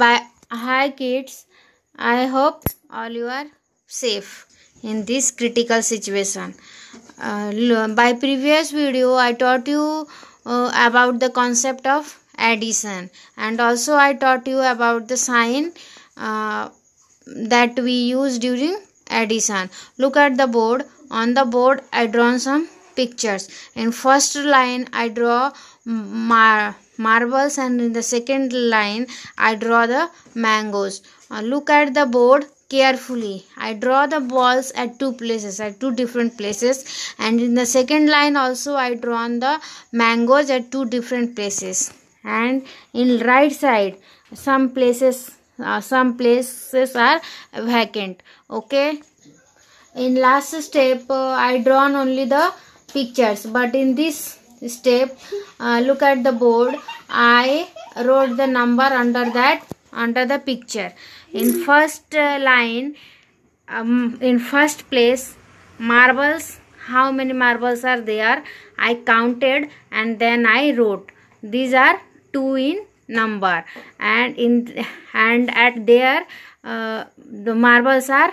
Bye. Hi kids. I hope all you are safe in this critical situation. Uh, by previous video, I taught you uh, about the concept of addition and also I taught you about the sign uh, that we use during addition look at the board on the board i draw some pictures in first line i draw mar marbles and in the second line i draw the mangoes uh, look at the board carefully i draw the balls at two places at two different places and in the second line also i on the mangoes at two different places and in right side some places uh, some places are vacant okay in last step uh, i drawn only the pictures but in this step uh, look at the board i wrote the number under that under the picture in first uh, line um, in first place marbles how many marbles are there i counted and then i wrote these are 2 in number and in and at there uh, the marbles are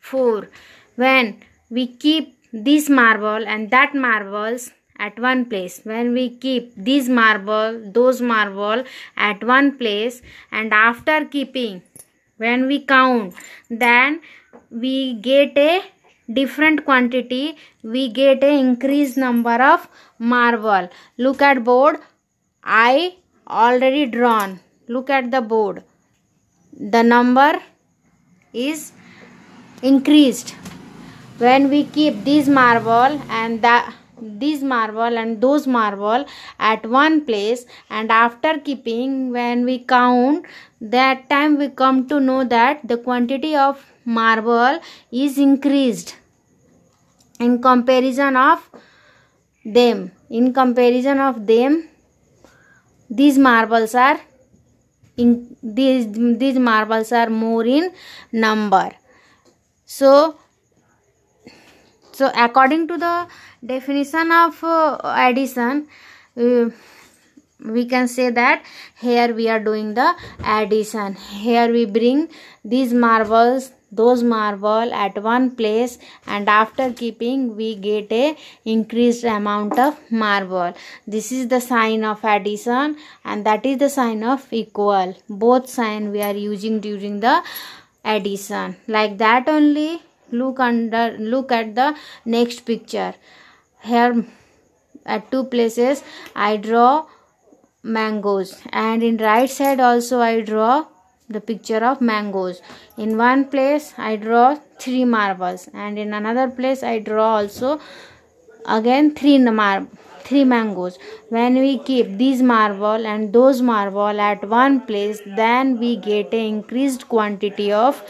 4 when we keep this marble and that marbles at one place when we keep this marble those marble at one place and after keeping when we count then we get a different quantity we get a increased number of marble look at board i already drawn look at the board the number is increased when we keep this marble and that this marble and those marble at one place and after keeping when we count that time we come to know that the quantity of marble is increased in comparison of them in comparison of them these marbles are in these these marbles are more in number so so according to the definition of uh, addition uh, we can say that here we are doing the addition here we bring these marbles those marble at one place and after keeping we get a increased amount of marble this is the sign of addition and that is the sign of equal both sign we are using during the addition like that only look under look at the next picture here at two places i draw mangoes and in right side also i draw the picture of mangoes in one place i draw three marbles and in another place i draw also again three marbles three mangoes when we keep these marble and those marble at one place then we get an increased quantity of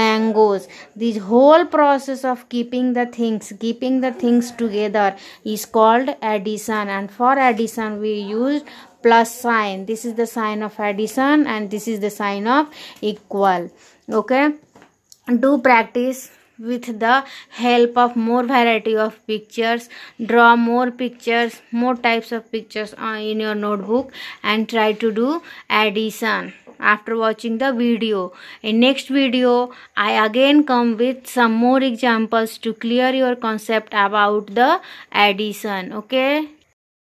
mangoes this whole process of keeping the things keeping the things together is called addition and for addition we use plus sign this is the sign of addition and this is the sign of equal okay do practice with the help of more variety of pictures draw more pictures more types of pictures uh, in your notebook and try to do addition after watching the video in next video i again come with some more examples to clear your concept about the addition okay